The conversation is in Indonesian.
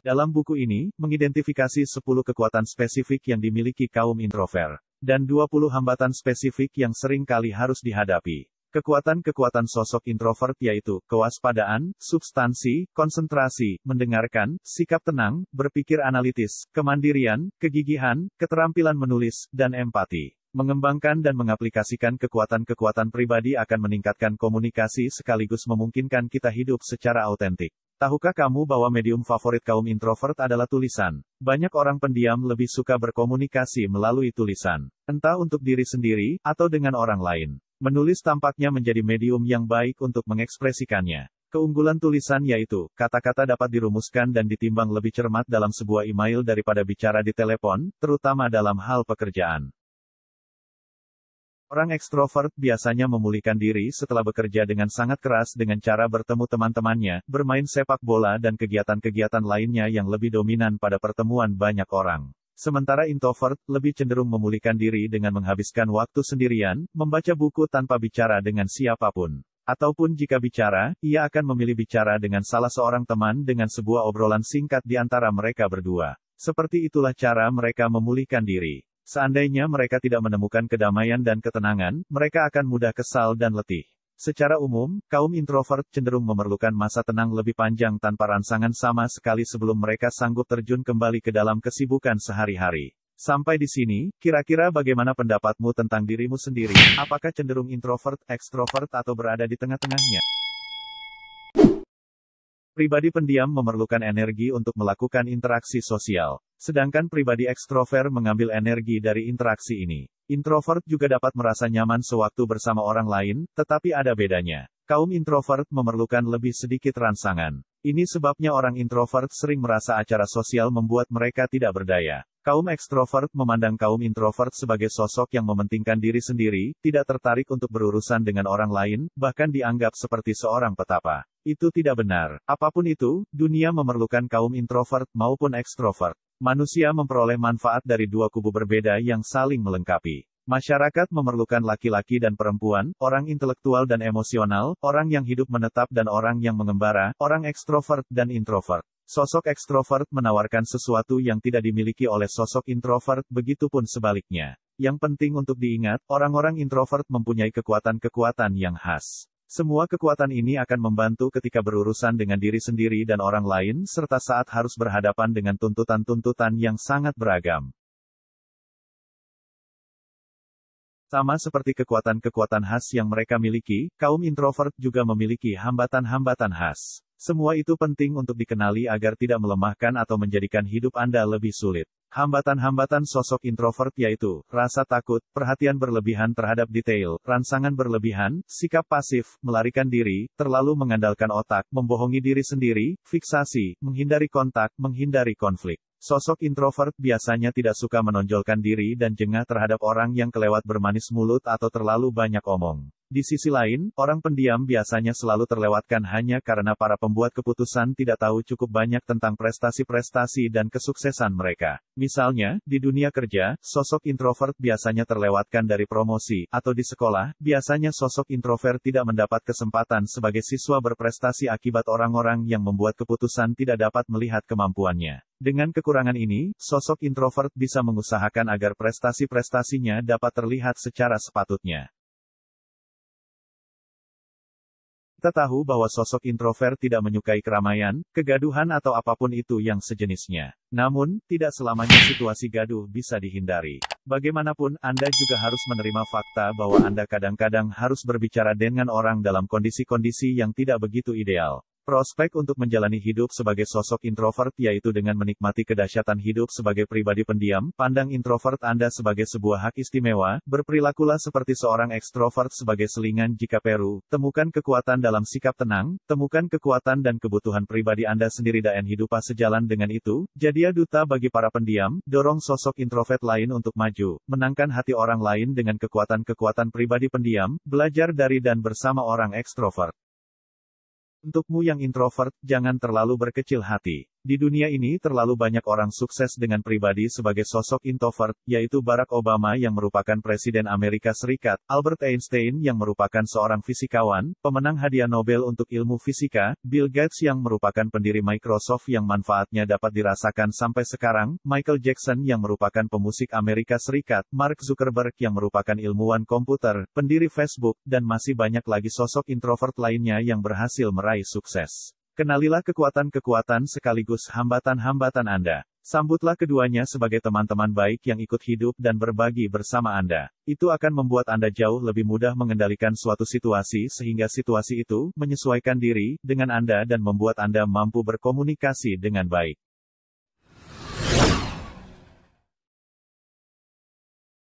Dalam buku ini, mengidentifikasi 10 kekuatan spesifik yang dimiliki kaum introvert, dan 20 hambatan spesifik yang sering kali harus dihadapi. Kekuatan-kekuatan sosok introvert yaitu kewaspadaan, substansi, konsentrasi, mendengarkan, sikap tenang, berpikir analitis, kemandirian, kegigihan, keterampilan menulis, dan empati. Mengembangkan dan mengaplikasikan kekuatan-kekuatan pribadi akan meningkatkan komunikasi sekaligus memungkinkan kita hidup secara autentik. Tahukah kamu bahwa medium favorit kaum introvert adalah tulisan? Banyak orang pendiam lebih suka berkomunikasi melalui tulisan, entah untuk diri sendiri atau dengan orang lain. Menulis tampaknya menjadi medium yang baik untuk mengekspresikannya. Keunggulan tulisan yaitu, kata-kata dapat dirumuskan dan ditimbang lebih cermat dalam sebuah email daripada bicara di telepon, terutama dalam hal pekerjaan. Orang ekstrovert biasanya memulihkan diri setelah bekerja dengan sangat keras dengan cara bertemu teman-temannya, bermain sepak bola dan kegiatan-kegiatan lainnya yang lebih dominan pada pertemuan banyak orang. Sementara introvert lebih cenderung memulihkan diri dengan menghabiskan waktu sendirian, membaca buku tanpa bicara dengan siapapun. Ataupun jika bicara, ia akan memilih bicara dengan salah seorang teman dengan sebuah obrolan singkat di antara mereka berdua. Seperti itulah cara mereka memulihkan diri. Seandainya mereka tidak menemukan kedamaian dan ketenangan, mereka akan mudah kesal dan letih. Secara umum, kaum introvert cenderung memerlukan masa tenang lebih panjang tanpa rangsangan sama sekali sebelum mereka sanggup terjun kembali ke dalam kesibukan sehari-hari. Sampai di sini, kira-kira bagaimana pendapatmu tentang dirimu sendiri? Apakah cenderung introvert, ekstrovert, atau berada di tengah-tengahnya? Pribadi pendiam memerlukan energi untuk melakukan interaksi sosial. Sedangkan pribadi ekstrover mengambil energi dari interaksi ini. Introvert juga dapat merasa nyaman sewaktu bersama orang lain, tetapi ada bedanya. Kaum introvert memerlukan lebih sedikit rangsangan. Ini sebabnya orang introvert sering merasa acara sosial membuat mereka tidak berdaya. Kaum ekstrovert memandang kaum introvert sebagai sosok yang mementingkan diri sendiri, tidak tertarik untuk berurusan dengan orang lain, bahkan dianggap seperti seorang petapa. Itu tidak benar. Apapun itu, dunia memerlukan kaum introvert maupun ekstrovert. Manusia memperoleh manfaat dari dua kubu berbeda yang saling melengkapi. Masyarakat memerlukan laki-laki dan perempuan, orang intelektual dan emosional, orang yang hidup menetap dan orang yang mengembara, orang ekstrovert dan introvert. Sosok ekstrovert menawarkan sesuatu yang tidak dimiliki oleh sosok introvert, begitupun sebaliknya. Yang penting untuk diingat, orang-orang introvert mempunyai kekuatan-kekuatan yang khas. Semua kekuatan ini akan membantu ketika berurusan dengan diri sendiri dan orang lain serta saat harus berhadapan dengan tuntutan-tuntutan yang sangat beragam. Sama seperti kekuatan-kekuatan khas yang mereka miliki, kaum introvert juga memiliki hambatan-hambatan khas. Semua itu penting untuk dikenali agar tidak melemahkan atau menjadikan hidup Anda lebih sulit. Hambatan-hambatan sosok introvert yaitu rasa takut, perhatian berlebihan terhadap detail, rangsangan berlebihan, sikap pasif, melarikan diri, terlalu mengandalkan otak, membohongi diri sendiri, fiksasi, menghindari kontak, menghindari konflik. Sosok introvert biasanya tidak suka menonjolkan diri dan jengah terhadap orang yang kelewat bermanis mulut atau terlalu banyak omong. Di sisi lain, orang pendiam biasanya selalu terlewatkan hanya karena para pembuat keputusan tidak tahu cukup banyak tentang prestasi-prestasi dan kesuksesan mereka. Misalnya, di dunia kerja, sosok introvert biasanya terlewatkan dari promosi, atau di sekolah, biasanya sosok introvert tidak mendapat kesempatan sebagai siswa berprestasi akibat orang-orang yang membuat keputusan tidak dapat melihat kemampuannya. Dengan kekurangan ini, sosok introvert bisa mengusahakan agar prestasi-prestasinya dapat terlihat secara sepatutnya. Kita tahu bahwa sosok introvert tidak menyukai keramaian, kegaduhan atau apapun itu yang sejenisnya. Namun, tidak selamanya situasi gaduh bisa dihindari. Bagaimanapun, Anda juga harus menerima fakta bahwa Anda kadang-kadang harus berbicara dengan orang dalam kondisi-kondisi yang tidak begitu ideal. Prospek untuk menjalani hidup sebagai sosok introvert yaitu dengan menikmati kedahsyatan hidup sebagai pribadi pendiam, pandang introvert Anda sebagai sebuah hak istimewa, berperilakulah seperti seorang ekstrovert sebagai selingan jika peru, temukan kekuatan dalam sikap tenang, temukan kekuatan dan kebutuhan pribadi Anda sendiri dan hidupa sejalan dengan itu, jadi duta bagi para pendiam, dorong sosok introvert lain untuk maju, menangkan hati orang lain dengan kekuatan-kekuatan pribadi pendiam, belajar dari dan bersama orang ekstrovert. Untukmu yang introvert, jangan terlalu berkecil hati. Di dunia ini terlalu banyak orang sukses dengan pribadi sebagai sosok introvert, yaitu Barack Obama yang merupakan Presiden Amerika Serikat, Albert Einstein yang merupakan seorang fisikawan, pemenang hadiah Nobel untuk ilmu fisika, Bill Gates yang merupakan pendiri Microsoft yang manfaatnya dapat dirasakan sampai sekarang, Michael Jackson yang merupakan pemusik Amerika Serikat, Mark Zuckerberg yang merupakan ilmuwan komputer, pendiri Facebook, dan masih banyak lagi sosok introvert lainnya yang berhasil meraih sukses. Kenalilah kekuatan-kekuatan sekaligus hambatan-hambatan Anda. Sambutlah keduanya sebagai teman-teman baik yang ikut hidup dan berbagi bersama Anda. Itu akan membuat Anda jauh lebih mudah mengendalikan suatu situasi sehingga situasi itu menyesuaikan diri dengan Anda dan membuat Anda mampu berkomunikasi dengan baik.